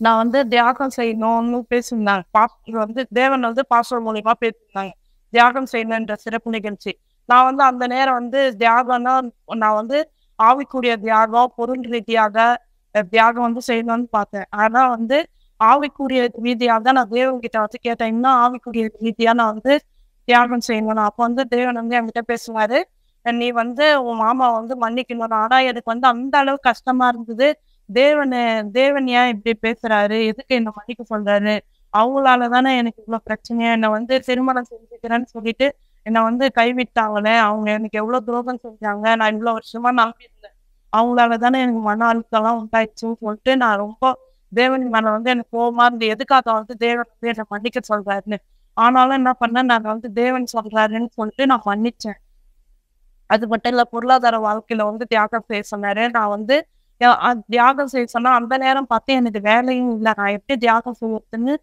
நான் வந்து தியாகம் செய்யணும்னு பேசியிருந்தாங்க பாப் வந்து தேவன் வந்து பாஸ்டர் மூலியமா பேசியிருந்தாங்க தியாகம் செய்யணுன்ற சிறப்பு நிகழ்ச்சி நான் வந்து அந்த நேரம் வந்து தியாகம்னா நான் வந்து ஆவிக்குரிய தியாகம் பொருள் ரீதியாக தியாகம் வந்து செய்யணும்னு பார்த்தேன் ஆனா வந்து ஆவிக்குரிய ரீதியாக தான் நான் கிட்ட வந்து கேட்டேன் இன்னும் ஆவிக்குரிய ரீதியா நான் வந்து தியாகம் செய்யணும் அப்போ வந்து தேவன் வந்து என்கிட்ட பேசுவாரு நீ வந்து உன் மாமா வந்து மன்னிக்கணும் ஆனா எனக்கு வந்து அந்த அளவு கஷ்டமா இருந்தது தேவனை தேவன் ஏன் இப்படி பேசுறாரு எதுக்கு என்ன மன்னிக்க சொல்றாரு அவங்களால தானே எனக்கு இவ்வளவு பிரச்சனையா என்ன வந்து திருமணம் செஞ்சுக்கிறேன்னு சொல்லிட்டு என்னை வந்து கைவிட்டாங்களே அவங்க எனக்கு எவ்வளவு துரோகம் செஞ்சாங்க நான் இவ்வளவு வருஷமா நம்பியிருந்தேன் அவங்களால தானே எனக்கு மன அழுத்தம்லாம் உண்டாயிடுச்சுன்னு சொல்லிட்டு நான் ரொம்ப தேவன் மேல வந்து எனக்கு கோபமா இருந்து எதுக்காக வந்து தேவன் வந்து என்னை மன்னிக்க சொல்றாருன்னு ஆனாலும் என்ன பண்ணேன் நான் வந்து தேவன் சொல்றாருன்னு சொல்லிட்டு நான் மன்னிச்சேன் அது மட்டும் இல்ல பொருளாதார வாழ்க்கையில வந்து தியாகம் பேசினாரு நான் வந்து தியாகம் செய்ய சொன்னா அந்த நேரம் பார்த்து எனக்கு வேலையும் இல்லை நான் எப்படி தியாகம் செய்யறதுன்னு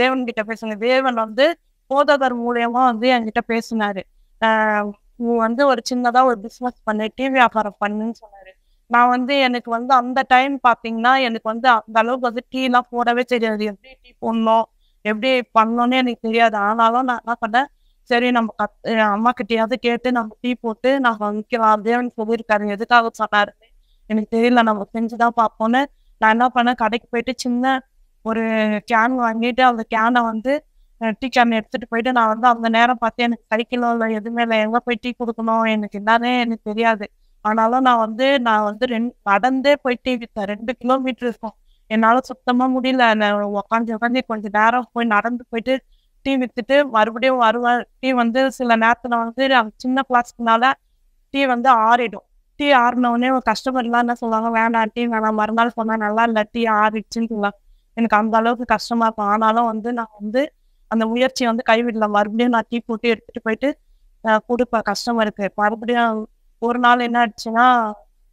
தேவன் கிட்ட பேசுங்க தேவன் வந்து போதகர் மூலியமா வந்து என்கிட்ட பேசினாரு ஆஹ் வந்து ஒரு சின்னதா ஒரு பிசினஸ் பண்ணு டிவி வியாபாரம் பண்ணுன்னு சொன்னாரு நான் வந்து எனக்கு வந்து அந்த டைம் பாத்தீங்கன்னா எனக்கு வந்து அந்த அளவுக்கு வந்து டீ எல்லாம் போடவே தெரியாது எப்படி டீ போடணும் எப்படி பண்ணணும்னு எனக்கு தெரியாது ஆனாலும் நான் என்ன பண்ணேன் சரி நம்ம கத் அம்மா கிட்டேயாவது கேட்டு நம்ம டீ போட்டு நான் விற்கலாம் தேவன் சொல்லியிருக்காரு எதுக்காக சொன்னாரு எனக்கு தெரியல நம்ம செஞ்சுதான் பார்ப்போம்னு நான் என்ன பண்ணேன் கடைக்கு போயிட்டு சின்ன ஒரு கேன் வாங்கிட்டு அந்த கேனை வந்து டீ கேன் எடுத்துட்டு போயிட்டு நான் வந்து அந்த நேரம் பார்த்து எனக்கு கிடைக்கல இல்லை எதுவுமே இல்லை எங்க போய் டீ கொடுக்கணும் எனக்கு என்னன்னு எனக்கு தெரியாது ஆனாலும் நான் வந்து நான் வந்து ரெண்டு நடந்தே போய் டீ வித்தேன் ரெண்டு கிலோமீட்டர் இருக்கும் என்னால சுத்தமா முடியல நான் உக்காந்து உக்காந்து கொஞ்சம் நேரம் போய் நடந்து போயிட்டு டீ வித்துட்டு மறுபடியும் வருவேன் டீ வந்து சில நேரத்துல வந்து சின்ன கிளாஸ்க்குனால டீ வந்து ஆறிடும் டீ ஆறினவுடனே ஒரு கஸ்டமர்லாம் என்ன சொல்லுவாங்க வேண்டாம் டீ வேணாம் மறுநாள் போனால் நல்லா இல்லை டீ ஆறிடுச்சுன்னு சொல்லுவாங்க எனக்கு அந்த அளவுக்கு கஷ்டமா இருக்கும் ஆனாலும் வந்து நான் வந்து அந்த முயற்சியை வந்து கைவிடல மறுபடியும் நான் டீ போட்டு எடுத்துட்டு போயிட்டு கொடுப்பேன் கஸ்டமருக்கு மறுபடியும் ஒரு நாள் என்ன ஆயிடுச்சுன்னா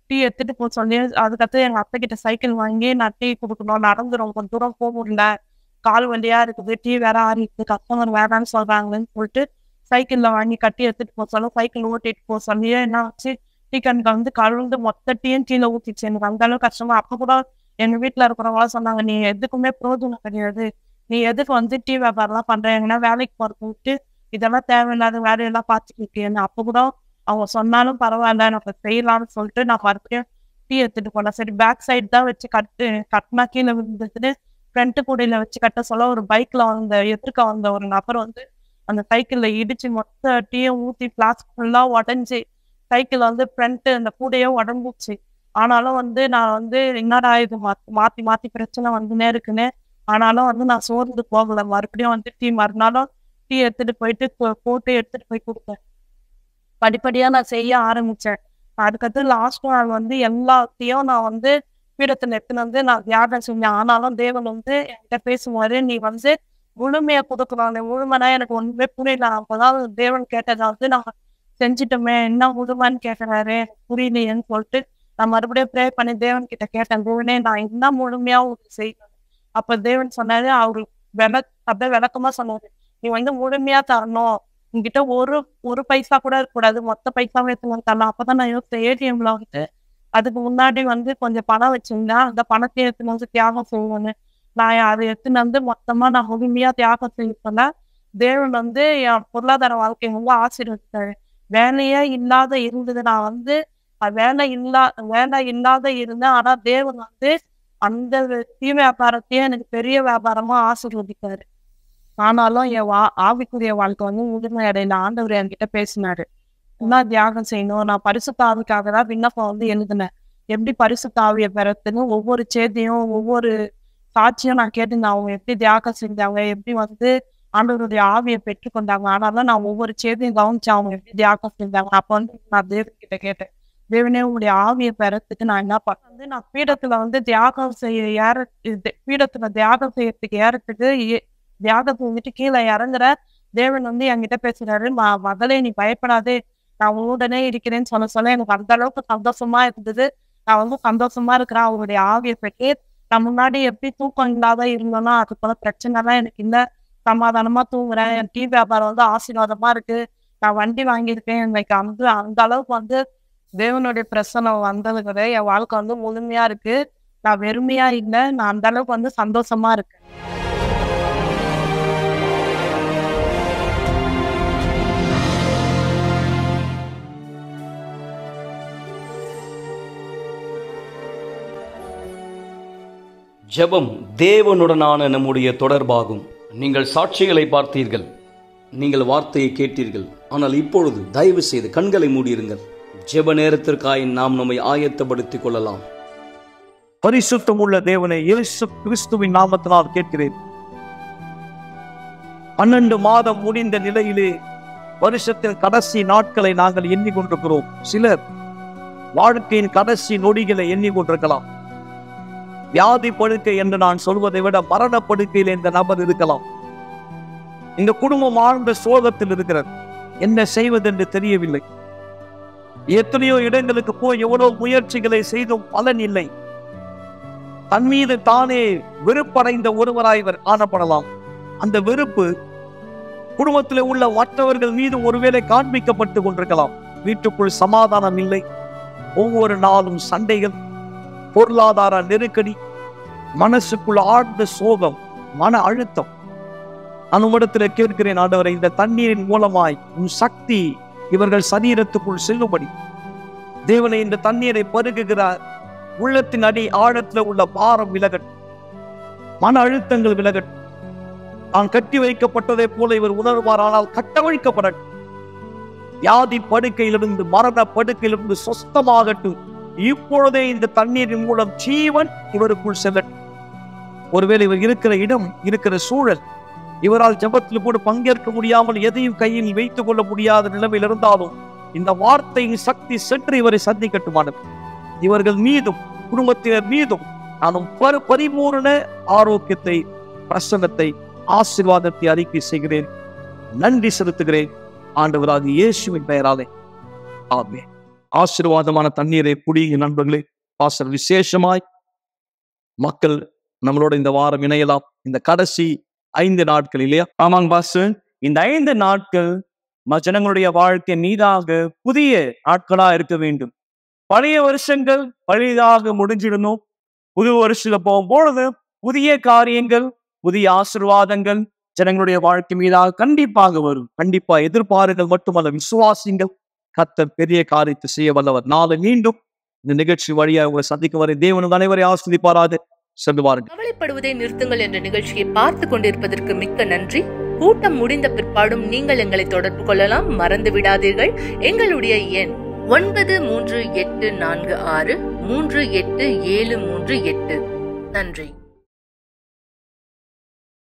டீ எடுத்துட்டு போக சொல்லி அதுக்கடுத்து எங்க அத்தை கிட்ட சைக்கிள் வாங்கி நான் டீ கொடுக்கணும் நடந்து ரொம்ப தூரம் போக முடியல கால் வழியா இருக்குது டீ வேற இருக்குது கஸ்டமர் வேறான்னு சொல்றாங்கன்னு சொல்லிட்டு சைக்கிள்ல வாங்கி கட்டி எடுத்துட்டு போக சொல்ல சைக்கிள் ஓட்டிட்டு போக சொல்லியே என்ன ஆச்சு கண் வந்து கலந்து மொத்த டீயும் கீழே ஊத்திச்சு எனக்கு அந்த அளவுக்கு கஷ்டமா அப்ப கூட எங்க வீட்டுல இருக்கிறவங்க சொன்னாங்க நீ எதுக்குமே பிரோஜனம் கிடையாது நீ எதுக்கு வந்து டீ வியாபாரம்லாம் பண்ற எங்கன்னா வேலைக்கு போறதுக்கு விட்டு இதெல்லாம் தேவையில்லாத வேலையெல்லாம் பார்த்துக்கிட்டேன்னு அப்போ கூட அவங்க சொன்னாலும் பரவாயில்ல நம்ம செய்யலாம்னு சொல்லிட்டு நான் மறுபடியும் டீ எடுத்துட்டு போனேன் சரி பேக் சைடு தான் வச்சு கட்டு கட்டினா கீழே விழுந்துட்டு ஃப்ரண்ட் கூடையில வச்சு கட்ட சொல்ல ஒரு பைக்ல வந்த எதிர்க்க வந்த ஒரு நபர் வந்து அந்த சைக்கிள்ல இடிச்சு மொத்த டீயை ஊற்றி ஃபிளாஸ்க் ஃபுல்லா உடஞ்சி சைக்கிள் வந்து ஃப்ரண்ட்டு அந்த கூடையே உடம்புச்சு ஆனாலும் வந்து நான் வந்து என்னடா இது மாற்றி மாற்றி பிரச்சனை வந்துனே இருக்குன்னு ஆனாலும் வந்து நான் சோர்ந்து போகல மறுபடியும் வந்து டீ மறுநாளும் டீ எடுத்துட்டு போயிட்டு போட்டு எடுத்துட்டு போய் கொடுத்தேன் படிப்படியா நான் செய்ய ஆரம்பிச்சேன் அதுக்கடுத்து லாஸ்ட் நாள் வந்து எல்லாத்தையும் நான் வந்து பீடத்தில் எடுத்துன்னு வந்து நான் தியாகம் செஞ்சேன் ஆனாலும் தேவன் வந்து என்கிட்ட பேசும்போது நீ வந்து முழுமையா கொடுக்கலாம் முழுமைனா எனக்கு ஒண்ணுமே புரியல அப்பதான் தேவன் கேட்டதாவது நான் செஞ்சிட்டோமே என்ன உதவான்னு கேட்கிறாரு புரியலையேன்னு சொல்லிட்டு நான் மறுபடியும் ப்ரே பண்ணி தேவன் கிட்ட கேட்டேன் தேவனே நான் என்ன முழுமையா உங்களுக்கு செய்யணும் அப்ப தேவன் சொன்னாரு அவரு விள அப்படியே விளக்கமா சொன்னாரு நீ வந்து முழுமையா தரணும் உங்ககிட்ட ஒரு ஒரு பைசா கூட இருக்கக்கூடாது மொத்த பைசா எடுத்துலாம் தரலாம் அப்பதான் நான் யோசித்த ஏடிஎம் வந்து அதுக்கு முன்னாடி வந்து கொஞ்சம் பணம் வச்சிருந்தேன் அந்த பணத்தை எடுத்துன்னு வந்து தியாகம் செய்வேன்னு நான் அதை எடுத்துன்னு வந்து மொத்தமா நான் முழுமையா தியாகம் செய்யப்பல தேவன் வந்து என் பொருளாதார வாழ்க்கையை ரொம்ப ஆசீர்வதித்தாரு வேலையே இல்லாத இருந்தது நான் வந்து வேலை இல்லா வேலை இல்லாத இருந்தேன் ஆனா தேவன் வந்து அந்த தீ வியாபாரத்தையே எனக்கு பெரிய வியாபாரமா ஆசீர்வதிப்பாரு ஆனாலும் என் வா ஆவிக்குரிய வாழ்க்கை வந்து முழுமை அடைந்த ஆண்டவர் என்கிட்ட பேசினாரு என்ன தியாகம் செய்யணும் நான் பரிசுத்தாவிக்காக தான் விண்ணப்பம் வந்து எழுதினேன் எப்படி பரிசுத்தாவிய பெறத்துன்னு ஒவ்வொரு சேதியும் ஒவ்வொரு சாட்சியும் நான் கேட்டு அவங்க எப்படி தியாகம் செஞ்சாங்க எப்படி வந்து ஆண்டவருடைய ஆவியை பெற்றுக்கொண்டாங்க தான் நான் ஒவ்வொரு செய்தியும் கவனிச்சேன் அவங்க எப்படி தியாகம் செஞ்சாங்க அப்போ வந்து நான் தேவன்கிட்ட கேட்டேன் தேவனே உங்களுடைய ஆவியை பெறத்துக்கு நான் என்ன பண்ண வந்து நான் பீடத்துல வந்து தியாகம் செய்ய ஏற பீடத்துல தியாகம் செய்யறதுக்கு ஏறத்துக்கு தியாகம் செஞ்சுட்டு கீழே இறங்குற தேவன் வந்து என்கிட்ட பேசுறாரு மகளே நீ பயப்படாதே நான் உடனே இருக்கிறேன்னு சொல்ல சொல்ல எனக்கு அந்த அளவுக்கு சந்தோஷமா இருந்தது நான் வந்து சந்தோஷமா இருக்கிறேன் அவங்களுடைய ஆவியை பெற்று நான் முன்னாடி எப்படி தூக்கம் இல்லாத இருந்தோம்னா அது பிரச்சனை பிரச்சனைலாம் எனக்கு இல்லை சமாதானமா தூங்குறேன் என் டீ வியாபாரம் வந்து ஆசீர்வாதமா இருக்கு நான் வண்டி வாங்கியிருக்கேன் எனக்கு அந்த அந்த அளவுக்கு வந்து தேவனுடைய பிரசனம் கூட என் வாழ்க்கை வந்து முழுமையா இருக்கு நான் வெறுமையா இல்லை நான் அந்த அளவுக்கு வந்து சந்தோஷமா இருக்கு ஜபம் தேவனுடனான நம்முடைய தொடர்பாகும் நீங்கள் சாட்சிகளை பார்த்தீர்கள் நீங்கள் வார்த்தையை கேட்டீர்கள் ஆனால் இப்பொழுது தயவு செய்து கண்களை மூடியிருங்கள் ஜெப நேரத்திற்காய் நாம் நம்மை ஆயத்தப்படுத்திக் கொள்ளலாம் பரிசுத்தம் உள்ள தேவனை இயேசு கிறிஸ்துவின் நாமத்தினால் கேட்கிறேன் பன்னெண்டு மாதம் முடிந்த நிலையிலே வருஷத்தின் கடைசி நாட்களை நாங்கள் எண்ணிக்கொண்டிருக்கிறோம் சிலர் வாழ்க்கையின் கடைசி நொடிகளை எண்ணிக்கொண்டிருக்கலாம் வியாதி படுக்கை என்று நான் சொல்வதை விட மரண படுக்கையில் இந்த நபர் இருக்கலாம் இந்த குடும்பம் ஆழ்ந்த சோகத்தில் இருக்கிறது என்ன செய்வது என்று தெரியவில்லை எத்தனையோ இடங்களுக்கு போய் எவ்வளவு முயற்சிகளை செய்தும் பலன் இல்லை தன் மீது தானே வெறுப்படைந்த ஒருவராய் இவர் காணப்படலாம் அந்த வெறுப்பு குடும்பத்தில் உள்ள மற்றவர்கள் மீது ஒருவேளை காண்பிக்கப்பட்டு கொண்டிருக்கலாம் வீட்டுக்குள் சமாதானம் இல்லை ஒவ்வொரு நாளும் சண்டைகள் பொருளாதார நெருக்கடி மனசுக்குள்ள ஆழ்ந்த சோகம் மன அழுத்தம் அனுமடத்துல கேட்கிறேன் ஆண்டவரை இந்த தண்ணீரின் மூலமாய் உன் சக்தி இவர்கள் சரீரத்துக்குள் செல்லும்படி தேவனை இந்த தண்ணீரை பருகுகிறார் உள்ளத்தின் அடி ஆழத்துல உள்ள பாரம் விலகட்டும் மன அழுத்தங்கள் விலகட்டும் நான் கட்டி வைக்கப்பட்டதை போல இவர் உணர்வாரானால் கட்டவழிக்கப்படட்டும் வியாதி படுக்கையிலிருந்து மரண படுக்கையிலிருந்து சொஸ்தமாகட்டும் இப்பொழுதே இந்த தண்ணீரின் மூலம் ஜீவன் இவருக்குள் செல்லட்டும் ஒருவேளை இவர் இருக்கிற இடம் இருக்கிற சூழல் இவரால் ஜபத்தில் கூட பங்கேற்க முடியாமல் எதையும் கையில் வைத்துக் கொள்ள முடியாத நிலைமையில் இருந்தாலும் இந்த வார்த்தையின் சக்தி சென்று இவரை சந்திக்கட்டுமான இவர்கள் மீதும் குடும்பத்தினர் மீதும் நானும் பரு பரிபூர்ண ஆரோக்கியத்தை பிரசன்னத்தை ஆசிர்வாதத்தை அறிக்கை செய்கிறேன் நன்றி செலுத்துகிறேன் ஆண்டவராக இயேசுவின் பெயராலே ஆமே ஆசீர்வாதமான தண்ணீரை குடி நண்பர்களே பாசர் விசேஷமாய் மக்கள் நம்மளோட இந்த வாரம் இணையலாம் இந்த கடைசி ஐந்து நாட்கள் இல்லையா ஆமாங்க பாச இந்த ஐந்து நாட்கள் ஜனங்களுடைய வாழ்க்கை நீதாக புதிய நாட்களா இருக்க வேண்டும் பழைய வருஷங்கள் பழையதாக முடிஞ்சிடணும் புது வருஷத்துல பொழுது புதிய காரியங்கள் புதிய ஆசிர்வாதங்கள் ஜனங்களுடைய வாழ்க்கை மீதாக கண்டிப்பாக வரும் கண்டிப்பா எதிர்பாருங்கள் மட்டுமல்ல விசுவாசிங்கள் கத்தர் பெரிய காரியத்தை செய்ய வல்லவர் நாளை மீண்டும் இந்த நிகழ்ச்சி வழியாக உங்களை சந்திக்கும் வரை தேவனும் அனைவரை ஆஸ்வதிப்பாராது சொல்லுவார்கள் கவலைப்படுவதை நிறுத்துங்கள் என்ற நிகழ்ச்சியை பார்த்து கொண்டிருப்பதற்கு மிக்க நன்றி கூட்டம் முடிந்த பிற்பாடும் நீங்கள் எங்களை தொடர்பு கொள்ளலாம் மறந்து விடாதீர்கள் எங்களுடைய எண் ஒன்பது மூன்று எட்டு நான்கு ஆறு மூன்று எட்டு ஏழு மூன்று எட்டு நன்றி